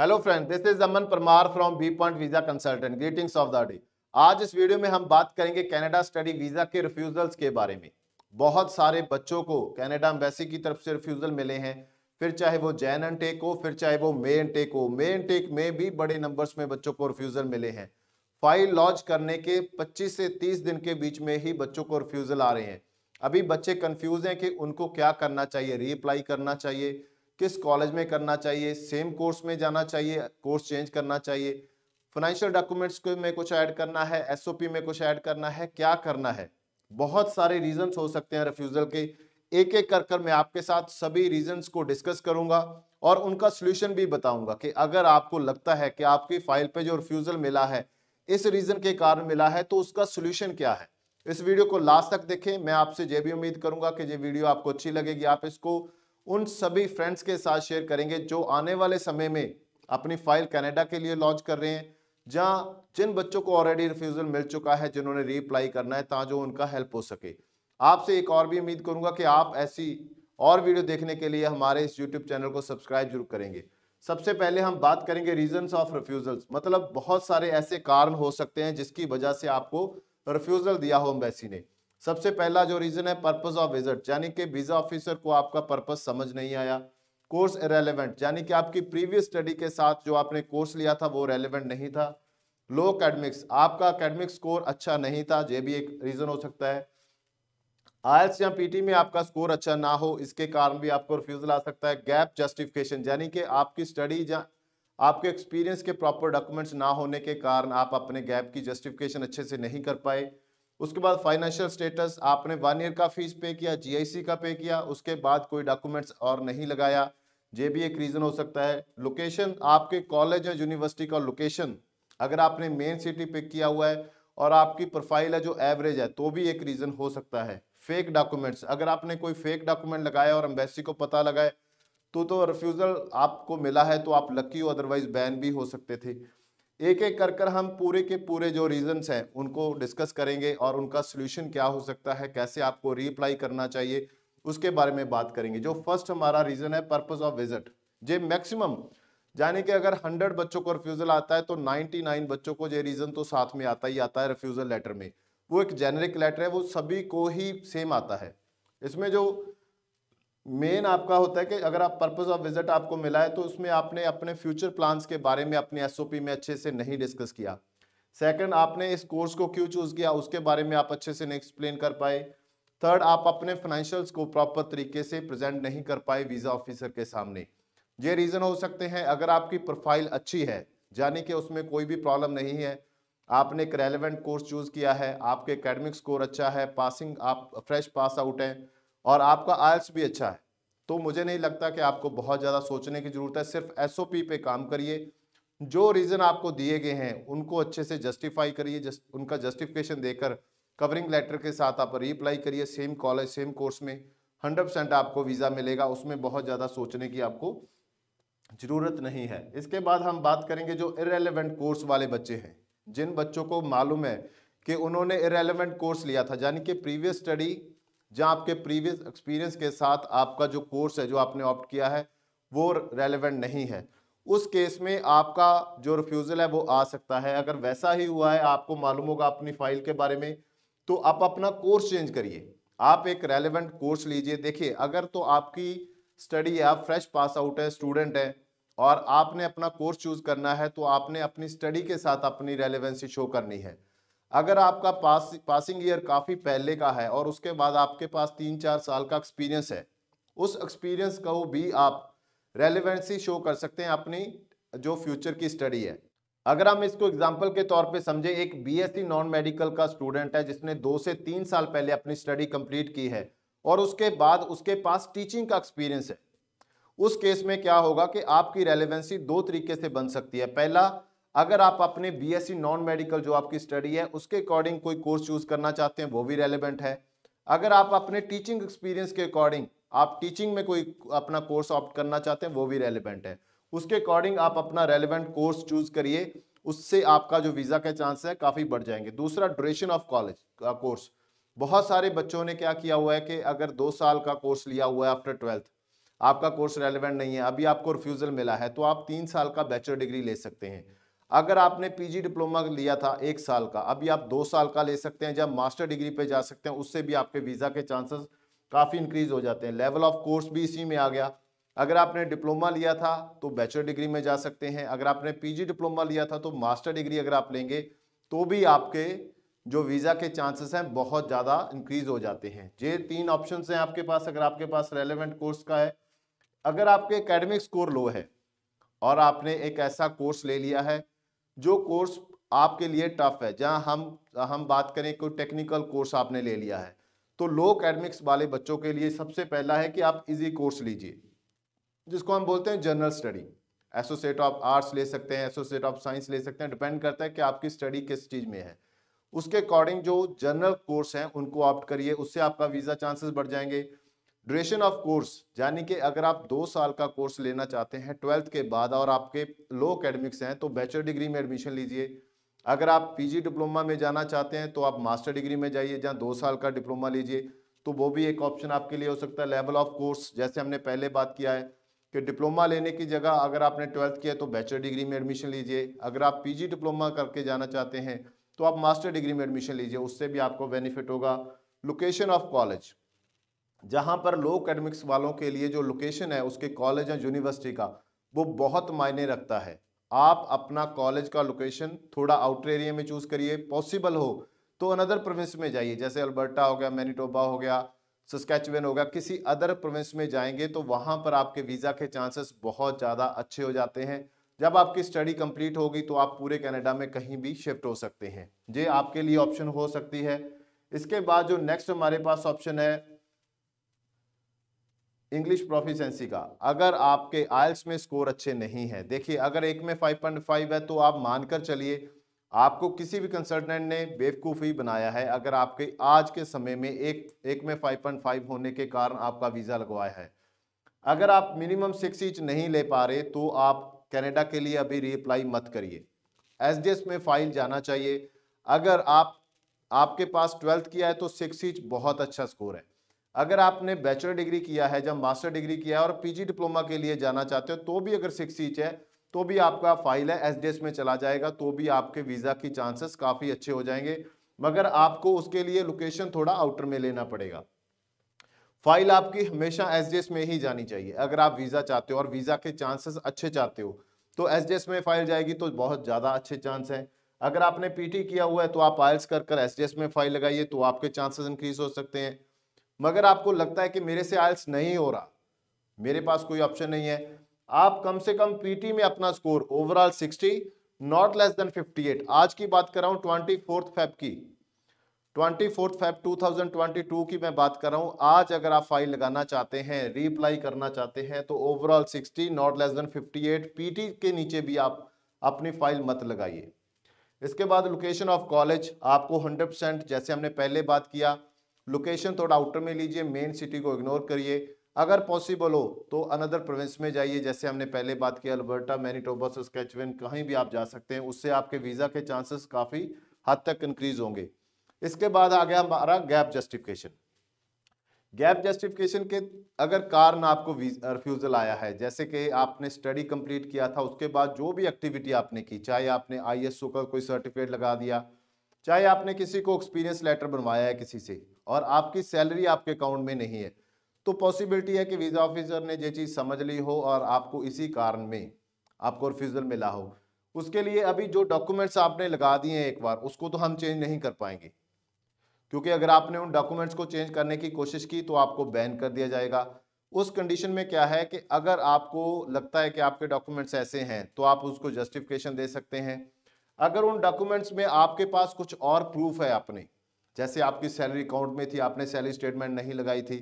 hello friend this is Aman Parmar from B point visa consultant greetings of the day आज इस video में हम बात करेंगे कनाडा स्टडी वीजा के रिफ्यूजल्स के बारे में बहुत सारे बच्चों को कनाडा एम्बेसी की तरफ से रिफ्यूजल मिले हैं फिर चाहे वो जैन टेक हो फिर चाहे वो मे टेक हो मे टेक में भी बड़े नंबर्स में बच्चों को रिफ्यूजल मिले हैं फाइल लॉन्च करने के पच्चीस से तीस दिन के बीच में ही बच्चों को रिफ्यूजल आ रहे हैं अभी बच्चे कन्फ्यूज हैं कि उनको क्या करना चाहिए रीअप्लाई करना चाहिए किस कॉलेज में करना चाहिए सेम कोर्स में जाना चाहिए कोर्स चेंज करना चाहिए फाइनेंशियल डॉक्यूमेंट्स में कुछ ऐड करना है एसओपी में कुछ ऐड करना है क्या करना है बहुत सारे रीजंस हो सकते हैं रिफ्यूजल के एक एक कर कर मैं आपके साथ सभी रीजंस को डिस्कस करूंगा और उनका सोल्यूशन भी बताऊंगा कि अगर आपको लगता है कि आपकी फाइल पे जो रिफ्यूजल मिला है इस रीजन के कारण मिला है तो उसका सोल्यूशन क्या है इस वीडियो को लास्ट तक देखें मैं आपसे ये भी उम्मीद करूंगा कि ये वीडियो आपको अच्छी लगेगी आप इसको उन सभी फ्रेंड्स के साथ शेयर करेंगे जो आने वाले समय में अपनी फाइल कनाडा के लिए लॉन्च कर रहे हैं जहाँ जिन बच्चों को ऑलरेडी रिफ्यूज़ल मिल चुका है जिन्होंने रिप्लाई करना है ताजो उनका हेल्प हो सके आपसे एक और भी उम्मीद करूँगा कि आप ऐसी और वीडियो देखने के लिए हमारे इस यूट्यूब चैनल को सब्सक्राइब जरूर करेंगे सबसे पहले हम बात करेंगे रीजंस ऑफ रिफ्यूज़ल्स मतलब बहुत सारे ऐसे कारण हो सकते हैं जिसकी वजह से आपको रिफ्यूज़ल दिया हो एम्बेसी ने सबसे पहला जो रीजन है पर्पज ऑफ विजिट यानी कि वीजा ऑफिसर को आपका पर्पज समझ नहीं आया कोर्स रेलिवेंट यानी कि आपकी प्रीवियस स्टडी के साथ जो आपने कोर्स लिया था वो रेलिवेंट नहीं था लो अकेडमिक्स आपका अकेडमिक स्कोर अच्छा नहीं था ये भी एक रीजन हो सकता है आयल्स या पीटी में आपका स्कोर अच्छा ना हो इसके कारण भी आपको रिफ्यूजल आ सकता है गैप जस्टिफिकेशन यानी कि आपकी स्टडी या आपके एक्सपीरियंस के प्रॉपर डॉक्यूमेंट्स ना होने के कारण आप अपने गैप की जस्टिफिकेशन अच्छे से नहीं कर पाए उसके बाद फाइनेंशियल स्टेटस आपने वन ईयर का फीस पे किया जीआईसी का पे किया उसके बाद कोई डॉक्यूमेंट्स और नहीं लगाया ये भी एक रीज़न हो सकता है लोकेशन आपके कॉलेज या यूनिवर्सिटी का लोकेशन अगर आपने मेन सिटी पिक किया हुआ है और आपकी प्रोफाइल है जो एवरेज है तो भी एक रीज़न हो सकता है फेक डॉक्यूमेंट्स अगर आपने कोई फेक डॉक्यूमेंट लगाया और एम्बेसी को पता लगाए तो तो रिफ्यूज़ल आपको मिला है तो आप लकी हो अदरवाइज बैन भी हो सकते थे एक एक कर कर हम पूरे के पूरे जो रीजंस हैं उनको डिस्कस करेंगे और उनका सोल्यूशन क्या हो सकता है कैसे आपको रीअप्लाई करना चाहिए उसके बारे में बात करेंगे जो फर्स्ट हमारा रीजन है पर्पज ऑफ विजिट जे मैक्सिमम यानी कि अगर 100 बच्चों को रिफ्यूजल आता है तो 99 बच्चों को ये रीजन तो साथ में आता ही आता है रिफ्यूजल लेटर में वो एक जेनरिक लेटर है वो सभी को ही सेम आता है इसमें जो मेन आपका होता है कि अगर आप पर्पस ऑफ विजिट आपको मिला है तो उसमें आपने अपने फ्यूचर प्लान्स के बारे में अपने एसओपी में अच्छे से नहीं डिस्कस किया सेकंड आपने इस कोर्स को क्यों चूज किया उसके बारे में आप अच्छे से नहीं एक्सप्लेन कर पाए थर्ड आप अपने फाइनेंशियल्स को प्रॉपर तरीके से प्रेजेंट नहीं कर पाए वीजा ऑफिसर के सामने ये रीजन हो सकते हैं अगर आपकी प्रोफाइल अच्छी है यानी कि उसमें कोई भी प्रॉब्लम नहीं है आपने एक रेलिवेंट कोर्स चूज किया है आपके अकेडमिक स्कोर अच्छा है पासिंग आप फ्रेश पास आउट हैं और आपका आयल्स भी अच्छा है तो मुझे नहीं लगता कि आपको बहुत ज़्यादा सोचने की ज़रूरत है सिर्फ एस पे काम करिए जो रीज़न आपको दिए गए हैं उनको अच्छे से जस्टिफाई करिए जस्ट, उनका जस्टिफिकेशन देकर कवरिंग लेटर के साथ आप रीअप्लाई करिए सेम कॉलेज सेम कोर्स में हंड्रेड परसेंट आपको वीज़ा मिलेगा उसमें बहुत ज़्यादा सोचने की आपको ज़रूरत नहीं है इसके बाद हम बात करेंगे जो इरेलीवेंट कोर्स वाले बच्चे हैं जिन बच्चों को मालूम है कि उन्होंने इरेलीवेंट कोर्स लिया था यानी कि प्रीवियस स्टडी जहाँ आपके प्रीवियस एक्सपीरियंस के साथ आपका जो कोर्स है जो आपने ऑप्ट किया है वो रेलिवेंट नहीं है उस केस में आपका जो रिफ्यूज़ल है वो आ सकता है अगर वैसा ही हुआ है आपको मालूम होगा अपनी फाइल के बारे में तो आप अपना कोर्स चेंज करिए आप एक रेलिवेंट कोर्स लीजिए देखिए अगर तो आपकी स्टडी है आप फ्रेश पास आउट है स्टूडेंट है और आपने अपना कोर्स चूज़ करना है तो आपने अपनी स्टडी के साथ अपनी रेलिवेंसी शो करनी है अगर आपका पास पासिंग ईयर काफ़ी पहले का है और उसके बाद आपके पास तीन चार साल का एक्सपीरियंस है उस एक्सपीरियंस को भी आप रेलिवेंसी शो कर सकते हैं अपनी जो फ्यूचर की स्टडी है अगर हम इसको एग्जाम्पल के तौर पे समझें एक बीएससी नॉन मेडिकल का स्टूडेंट है जिसने दो से तीन साल पहले अपनी स्टडी कंप्लीट की है और उसके बाद उसके पास टीचिंग का एक्सपीरियंस है उस केस में क्या होगा कि आपकी रेलिवेंसी दो तरीके से बन सकती है पहला अगर आप अपने बीएससी नॉन मेडिकल जो आपकी स्टडी है उसके अकॉर्डिंग कोई कोर्स चूज करना चाहते हैं वो भी रेलिवेंट है अगर आप अपने टीचिंग एक्सपीरियंस के अकॉर्डिंग आप टीचिंग में कोई अपना कोर्स ऑप्ट करना चाहते हैं वो भी रेलिवेंट है उसके अकॉर्डिंग आप अपना रेलिवेंट कोर्स चूज करिए उससे आपका जो वीज़ा का चांस है काफ़ी बढ़ जाएंगे दूसरा ड्यूरेशन ऑफ कॉलेज कोर्स बहुत सारे बच्चों ने क्या किया हुआ है कि अगर दो साल का कोर्स लिया हुआ है आफ्टर ट्वेल्थ आपका कोर्स रेलिवेंट नहीं है अभी आपको रिफ्यूज़ल मिला है तो आप तीन साल का बैचलर डिग्री ले सकते हैं अगर आपने पीजी डिप्लोमा लिया था एक साल का अभी आप दो साल का ले सकते हैं जब मास्टर डिग्री पे जा सकते हैं उससे भी आपके वीज़ा के चांसेस काफ़ी इंक्रीज हो जाते हैं लेवल ऑफ कोर्स भी इसी में आ गया अगर आपने डिप्लोमा लिया था तो बैचलर डिग्री में जा सकते हैं अगर आपने पी डिप्लोमा लिया था तो मास्टर डिग्री अगर आप लेंगे तो भी आपके जो वीज़ा के चांसेस हैं बहुत ज़्यादा इंक्रीज हो जाते हैं ये तीन ऑप्शन हैं आपके पास अगर आपके पास रेलिवेंट कोर्स का है अगर आपके एकेडमिक स्कोर लो है और आपने एक ऐसा कोर्स ले लिया है जो कोर्स आपके लिए टफ है जहां हम हम बात करें कोई टेक्निकल कोर्स आपने ले लिया है तो लो अकेडमिक्स वाले बच्चों के लिए सबसे पहला है कि आप इजी कोर्स लीजिए जिसको हम बोलते हैं general study associate of arts ले सकते हैं एसोसिएट ऑफ साइंस ले सकते हैं डिपेंड करता है कि आपकी स्टडी किस चीज़ में है उसके अकॉर्डिंग जो जनरल कोर्स हैं उनको ऑप्ट करिए उससे आपका वीज़ा चांसेस बढ़ जाएंगे ड्यूरेशन ऑफ कोर्स यानी कि अगर आप दो साल का कोर्स लेना चाहते हैं ट्वेल्थ के बाद और आपके लो अकेडमिक्स हैं तो बैचलर डिग्री में एडमिशन लीजिए अगर आप पीजी डिप्लोमा में जाना चाहते हैं तो आप मास्टर डिग्री में जाइए जहाँ दो साल का डिप्लोमा लीजिए तो वो भी एक ऑप्शन आपके लिए हो सकता है लेवल ऑफ कोर्स जैसे हमने पहले बात किया है कि डिप्लोमा लेने की जगह अगर आपने ट्वेल्थ किया तो बैचलर डिग्री में एडमिशन लीजिए अगर आप पीजी डिप्लोमा करके जाना चाहते हैं तो आप मास्टर डिग्री में एडमिशन लीजिए उससे भी आपको बेनिफिट होगा लोकेशन ऑफ कॉलेज जहाँ पर लो अकेडमिक्स वालों के लिए जो लोकेशन है उसके कॉलेज या यूनिवर्सिटी का वो बहुत मायने रखता है आप अपना कॉलेज का लोकेशन थोड़ा आउटर एरिया में चूज़ करिए पॉसिबल हो तो अनदर प्रोविंस में जाइए जैसे अल्बर्टा हो गया मैनीटोबा हो गया सस्कैचवेन हो गया किसी अदर प्रोविंस में जाएंगे तो वहाँ पर आपके वीज़ा के चांसेस बहुत ज़्यादा अच्छे हो जाते हैं जब आपकी स्टडी कंप्लीट होगी तो आप पूरे कनाडा में कहीं भी शिफ्ट हो सकते हैं ये आपके लिए ऑप्शन हो सकती है इसके बाद जो नेक्स्ट हमारे पास ऑप्शन है इंग्लिश प्रोफिशेंसी का अगर आपके आयल्स में स्कोर अच्छे नहीं है देखिए अगर एक में 5.5 है तो आप मानकर चलिए आपको किसी भी कंसल्टेंट ने बेवकूफ़ी बनाया है अगर आपके आज के समय में एक एक में 5.5 होने के कारण आपका वीज़ा लगवाया है अगर आप मिनिमम सिक्स इंच नहीं ले पा रहे तो आप कनाडा के लिए अभी रीअप्लाई मत करिए एस में फाइल जाना चाहिए अगर आप आपके पास ट्वेल्थ किया है तो सिक्स इंच बहुत अच्छा स्कोर है अगर आपने बैचलर डिग्री किया है जब मास्टर डिग्री किया है और पीजी डिप्लोमा के लिए जाना चाहते हो तो भी अगर सिक्स सीच है तो भी आपका फाइल है एस में चला जाएगा तो भी आपके वीज़ा की चांसेस काफ़ी अच्छे हो जाएंगे मगर आपको उसके लिए लोकेशन थोड़ा आउटर में लेना पड़ेगा फाइल आपकी हमेशा एस में ही जानी चाहिए अगर आप वीज़ा चाहते हो और वीज़ा के चांसेस अच्छे चाहते हो तो एस में फाइल जाएगी तो बहुत ज़्यादा अच्छे चांस है अगर आपने पीटी किया हुआ है तो आप आयल्स कर कर एस में फाइल लगाइए तो आपके चांसेस इंक्रीज हो सकते हैं मगर आपको लगता है कि मेरे से आयल्स नहीं हो रहा मेरे पास कोई ऑप्शन नहीं है आप कम से कम पीटी में अपना score overall 60 not less than 58 आज की बात कर रहा हूँ ट्वेंटी फोर्थ फेब की ट्वेंटी फोर्थ फेब 2022 की मैं बात कर रहा हूँ आज अगर आप फाइल लगाना चाहते हैं रीअप्लाई करना चाहते हैं तो overall 60 not less than 58 P T नीचे भी आप अपनी फाइल मत लगाइए इसके बाद लोकेशन ऑफ कॉलेज आपको परसेंट जैसे हमने पहले बात किया लोकेशन थोड़ा आउटर में लीजिए मेन सिटी को इग्नोर करिए अगर पॉसिबल हो तो अनदर प्रोविंस में जाइए जैसे हमने पहले बात की अल्बर्टा मैनिटोबा सस्कैचुअन कहीं भी आप जा सकते हैं उससे आपके वीज़ा के चांसेस काफ़ी हद तक इंक्रीज होंगे इसके बाद आ गया हमारा गैप जस्टिफिकेशन गैप जस्टिफिकेशन के अगर कारण आपको रिफ्यूज़ल आया है जैसे कि आपने स्टडी कंप्लीट किया था उसके बाद जो भी एक्टिविटी आपने की चाहे आपने आईएसओ का कोई सर्टिफिकेट लगा दिया चाहे आपने किसी को एक्सपीरियंस लेटर बनवाया है किसी से और आपकी सैलरी आपके अकाउंट में नहीं है तो पॉसिबिलिटी है कि वीज़ा ऑफिसर ने ये चीज़ समझ ली हो और आपको इसी कारण में आपको रिफ्यूज़ल मिला हो उसके लिए अभी जो डॉक्यूमेंट्स आपने लगा दिए हैं एक बार उसको तो हम चेंज नहीं कर पाएंगे क्योंकि अगर आपने उन डॉक्यूमेंट्स को चेंज करने की कोशिश की तो आपको बैन कर दिया जाएगा उस कंडीशन में क्या है कि अगर आपको लगता है कि आपके डॉक्यूमेंट्स ऐसे हैं तो आप उसको जस्टिफिकेशन दे सकते हैं अगर उन डॉक्यूमेंट्स में आपके पास कुछ और प्रूफ है अपने जैसे आपकी सैलरी अकाउंट में थी आपने सैलरी स्टेटमेंट नहीं लगाई थी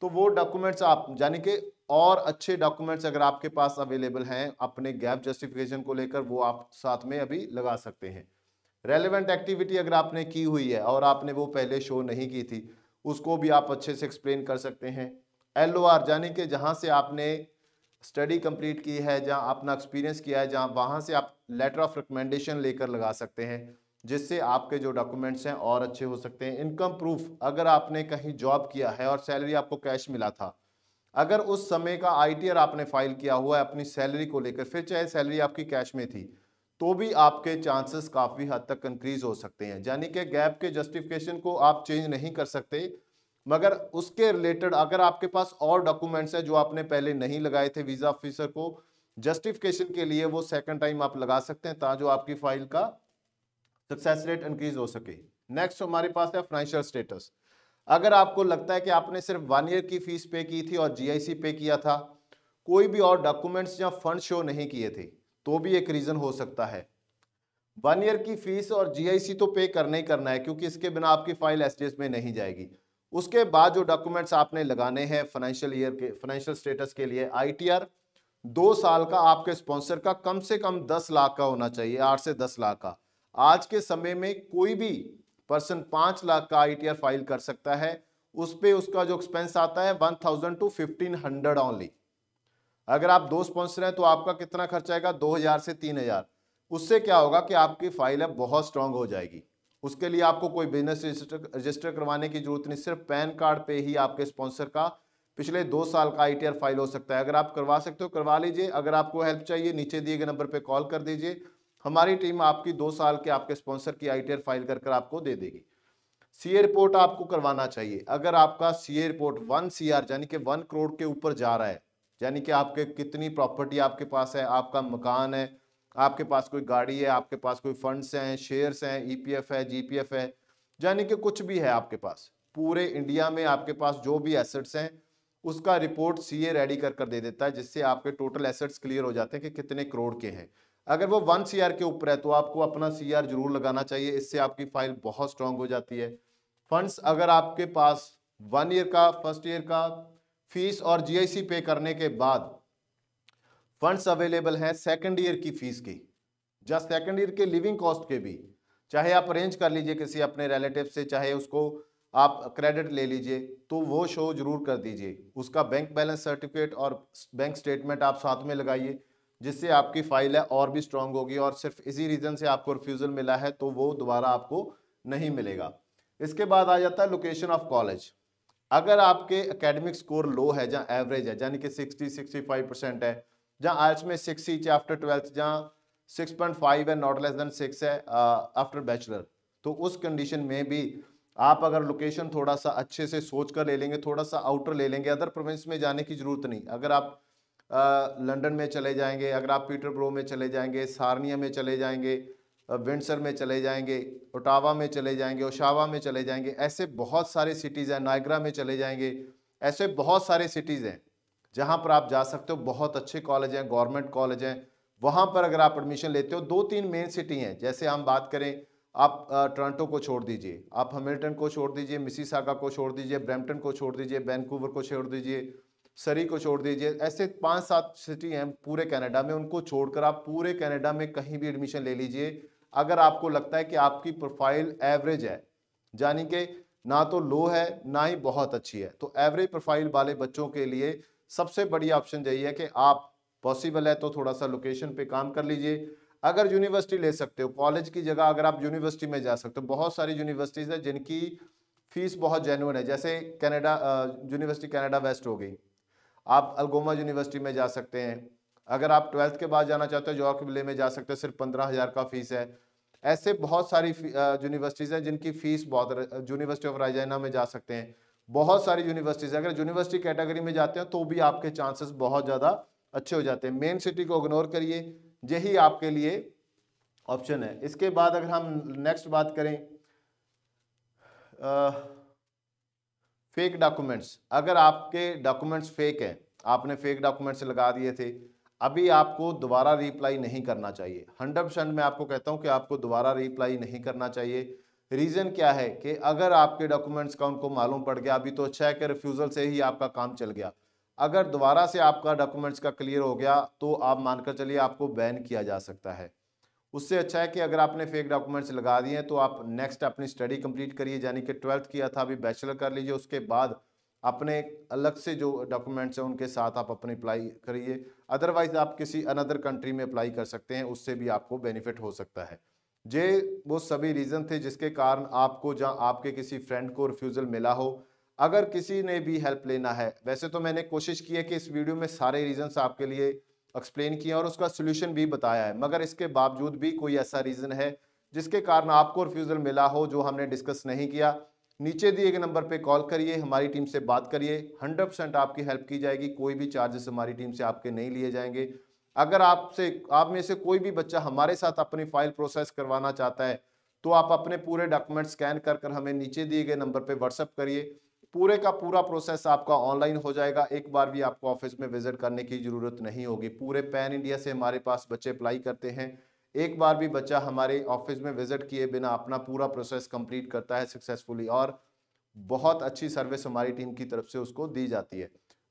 तो वो डॉक्यूमेंट्स आप यानी कि और अच्छे डॉक्यूमेंट्स अगर आपके पास अवेलेबल हैं अपने गैप जस्टिफिकेशन को लेकर वो आप साथ में अभी लगा सकते हैं रेलिवेंट एक्टिविटी अगर आपने की हुई है और आपने वो पहले शो नहीं की थी उसको भी आप अच्छे से एक्सप्लेन कर सकते हैं एल ओ आर यानी कि जहाँ से आपने स्टडी कंप्लीट की है जहाँ अपना एक्सपीरियंस किया है जहाँ वहाँ से आप लेटर ऑफ रिकमेंडेशन लेकर लगा सकते हैं जिससे आपके जो डॉक्यूमेंट्स हैं और अच्छे हो सकते हैं इनकम प्रूफ अगर आपने कहीं जॉब किया है और सैलरी आपको कैश मिला था अगर उस समय का आईटीआर आपने फाइल किया हुआ है अपनी सैलरी को लेकर फिर चाहे सैलरी आपकी कैश में थी तो भी आपके चांसेस काफ़ी हद तक इंक्रीज हो सकते हैं यानी कि गैप के जस्टिफिकेशन को आप चेंज नहीं कर सकते मगर उसके रिलेटेड अगर आपके पास और डॉक्यूमेंट्स हैं जो आपने पहले नहीं लगाए थे वीज़ा ऑफिसर को जस्टिफिकेशन के लिए वो सेकंड टाइम आप लगा सकते हैं ताकि आपकी फाइल का सक्सेस रेट इंक्रीज हो सके नेक्स्ट हमारे पास है फाइनेंशियल स्टेटस अगर आपको लगता है कि आपने सिर्फ वन ईयर की फीस पे की थी और जीआईसी पे किया था कोई भी और डॉक्यूमेंट्स या फंड शो नहीं किए थे तो भी एक रीज़न हो सकता है वन ईयर की फीस और जीआईसी तो पे करना ही करना है क्योंकि इसके बिना आपकी फाइल एसडीएस में नहीं जाएगी उसके बाद जो डॉक्यूमेंट्स आपने लगाने हैं फाइनेंशियल ईयर के फाइनेंशियल स्टेटस के लिए आईटीआर दो साल का आपके स्पॉन्सर का कम से कम दस लाख का होना चाहिए आठ से दस लाख का आज के समय में कोई भी पर्सन पांच लाख का आई फाइल कर सकता है उस पर उसका जो एक्सपेंस आता है one thousand two fifteen hundred only अगर आप दो स्पॉन्सर हैं तो आपका कितना खर्च आएगा दो हज़ार से तीन हज़ार उससे क्या होगा कि आपकी फाइल अब बहुत स्ट्रांग हो जाएगी उसके लिए आपको कोई बिजनेस रजिस्टर रजिस्टर करवाने की जरूरत नहीं सिर्फ पैन कार्ड पे ही आपके स्पॉन्सर का पिछले दो साल का आई फाइल हो सकता है अगर आप करवा सकते हो करवा लीजिए अगर आपको हेल्प चाहिए नीचे दिए गए नंबर पर कॉल कर दीजिए हमारी टीम आपकी दो साल के आपके स्पॉन्सर की आई फाइल कर कर आपको दे देगी सी रिपोर्ट आपको करवाना चाहिए अगर आपका सी रिपोर्ट वन सी यानी कि वन करोड़ के ऊपर जा रहा है यानी कि आपके कितनी प्रॉपर्टी आपके पास है आपका मकान है आपके पास कोई गाड़ी है आपके पास कोई फंड्स हैं शेयर्स हैं ईपीएफ है जीपीएफ है यानी कि कुछ भी है आपके पास पूरे इंडिया में आपके पास जो भी एसेट्स हैं उसका रिपोर्ट सीए रेडी कर कर दे देता है जिससे आपके टोटल एसेट्स क्लियर हो जाते हैं कि कितने करोड़ के हैं अगर वो वन सी के ऊपर है तो आपको अपना सी जरूर लगाना चाहिए इससे आपकी फाइल बहुत स्ट्रांग हो जाती है फंड्स अगर आपके पास वन ईयर का फर्स्ट ईयर का फीस और जीआईसी पे करने के बाद फंड्स अवेलेबल हैं सेकंड ईयर की फीस की या सेकंड ईयर के लिविंग कॉस्ट के भी चाहे आप अरेंज कर लीजिए किसी अपने रिलेटिव से चाहे उसको आप क्रेडिट ले लीजिए तो वो शो जरूर कर दीजिए उसका बैंक बैलेंस सर्टिफिकेट और बैंक स्टेटमेंट आप साथ में लगाइए जिससे आपकी फाइल है और भी स्ट्रांग होगी और सिर्फ इसी रीज़न से आपको रिफ्यूज़ल मिला है तो वो दोबारा आपको नहीं मिलेगा इसके बाद आ जाता है लोकेशन ऑफ कॉलेज अगर आपके एकेडमिक स्कोर लो है जहाँ एवरेज है यानी कि 60 65 परसेंट है जहाँ आर्ट्स में 60 आफ्टर ट्वेल्थ जहाँ 6.5 है नॉट लेस देन सिक्स है आफ्टर बैचलर तो उस कंडीशन में भी आप अगर लोकेशन थोड़ा सा अच्छे से सोच कर ले लेंगे थोड़ा सा आउटर ले लेंगे अदर प्रोविंस में जाने की जरूरत नहीं अगर आप लंदन में चले जाएंगे अगर आप पीटरब्रो में चले जाएंगे सारनिया में चले जाएंगे विंडसर में चले जाएंगे ओटावा में चले जाएंगे ओशावा में चले जाएंगे ऐसे बहुत सारे सिटीज़ हैं नाइग्रा में चले जाएंगे ऐसे बहुत सारे सिटीज़ हैं जहाँ पर आप जा सकते हो बहुत अच्छे कॉलेज हैं गवर्नमेंट कॉलेज हैं वहाँ पर अगर आप एडमिशन लेते हो दो तीन मेन सिटी हैं जैसे हम बात करें आप टोरंटो को छोड़ दीजिए आप हमिल्टन को छोड़ दीजिए मिसिसागा को छोड़ दीजिए ब्रैम्पटन को छोड़ दीजिए वैनकूवर को छोड़ दीजिए सरी को छोड़ दीजिए ऐसे पांच सात सिटी हैं पूरे कनाडा में उनको छोड़कर आप पूरे कनाडा में कहीं भी एडमिशन ले लीजिए अगर आपको लगता है कि आपकी प्रोफाइल एवरेज है यानी कि ना तो लो है ना ही बहुत अच्छी है तो एवरेज प्रोफाइल वाले बच्चों के लिए सबसे बढ़िया ऑप्शन यही है कि आप पॉसिबल है तो थोड़ा सा लोकेशन पर काम कर लीजिए अगर यूनिवर्सिटी ले सकते हो कॉलेज की जगह अगर आप यूनिवर्सिटी में जा सकते हो बहुत सारी यूनिवर्सिटीज़ हैं जिनकी फ़ीस बहुत जेनुअन है जैसे कनाडा यूनिवर्सिटी कनाडा वेस्ट हो गई आप अलगोमा यूनिवर्सिटी में जा सकते हैं अगर आप ट्वेल्थ के बाद जाना चाहते हो जॉर्क विले में जा सकते हैं सिर्फ पंद्रह हज़ार का फीस है ऐसे बहुत सारी यूनिवर्सिटीज़ हैं जिनकी फ़ीस बहुत यूनिवर्सिटी ऑफ राजना में जा सकते हैं बहुत सारी यूनिवर्सिटीज़ अगर यूनिवर्सिटी कैटेगरी में जाते हैं तो भी आपके चांसेस बहुत ज़्यादा अच्छे हो जाते हैं मेन सिटी को इग्नोर करिए यही आपके लिए ऑप्शन है इसके बाद अगर हम नेक्स्ट बात करें आ, फेक डॉक्यूमेंट्स अगर आपके डॉक्यूमेंट्स फेक हैं आपने फेक डॉक्यूमेंट्स लगा दिए थे अभी आपको दोबारा रिप्लाई नहीं करना चाहिए हंड्रेड परसेंट मैं आपको कहता हूँ कि आपको दोबारा रिप्लाई नहीं करना चाहिए रीज़न क्या है कि अगर आपके डॉक्यूमेंट्स का उनको मालूम पड़ गया अभी तो अच्छा है कि रिफ्यूज़ल से ही आपका काम चल गया अगर दोबारा से आपका डॉक्यूमेंट्स का क्लियर हो गया तो आप मानकर चलिए आपको बैन किया जा सकता है उससे अच्छा है कि अगर आपने फेक डॉक्यूमेंट्स लगा दिए हैं तो आप नेक्स्ट अपनी स्टडी कंप्लीट करिए यानी कि ट्वेल्थ किया था अभी बैचलर कर लीजिए उसके बाद अपने अलग से जो डॉक्यूमेंट्स हैं उनके साथ आप अपनी अप्लाई करिए अदरवाइज आप किसी अनदर कंट्री में अप्लाई कर सकते हैं उससे भी आपको बेनिफिट हो सकता है ये वो सभी रीज़न थे जिसके कारण आपको जहाँ आपके किसी फ्रेंड को रिफ्यूज़ल मिला हो अगर किसी ने भी हेल्प लेना है वैसे तो मैंने कोशिश की है कि इस वीडियो में सारे रीज़न्स आपके लिए एक्सप्लेन किया और उसका सोल्यूशन भी बताया है मगर इसके बावजूद भी कोई ऐसा रीज़न है जिसके कारण आपको रिफ्यूज़ल मिला हो जो हमने डिस्कस नहीं किया नीचे दिए गए नंबर पे कॉल करिए हमारी टीम से बात करिए 100 परसेंट आपकी हेल्प की जाएगी कोई भी चार्जेस हमारी टीम से आपके नहीं लिए जाएंगे अगर आपसे आप में से कोई भी बच्चा हमारे साथ अपनी फाइल प्रोसेस करवाना चाहता है तो आप अपने पूरे डॉक्यूमेंट स्कैन कर कर हमें नीचे दिए गए नंबर पर व्हाट्सअप करिए पूरे का पूरा प्रोसेस आपका ऑनलाइन हो जाएगा एक बार भी आपको ऑफिस में विजिट करने की ज़रूरत नहीं होगी पूरे पैन इंडिया से हमारे पास बच्चे अप्लाई करते हैं एक बार भी बच्चा हमारे ऑफिस में विजिट किए बिना अपना पूरा प्रोसेस कंप्लीट करता है सक्सेसफुली और बहुत अच्छी सर्विस हमारी टीम की तरफ से उसको दी जाती है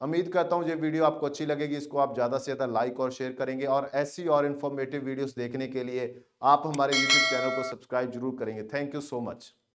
उम्मीद करता हूँ ये वीडियो आपको अच्छी लगेगी इसको आप ज़्यादा से ज़्यादा लाइक और शेयर करेंगे और ऐसी और इन्फॉर्मेटिव वीडियोस देखने के लिए आप हमारे यूट्यूब चैनल को सब्सक्राइब जरूर करेंगे थैंक यू सो मच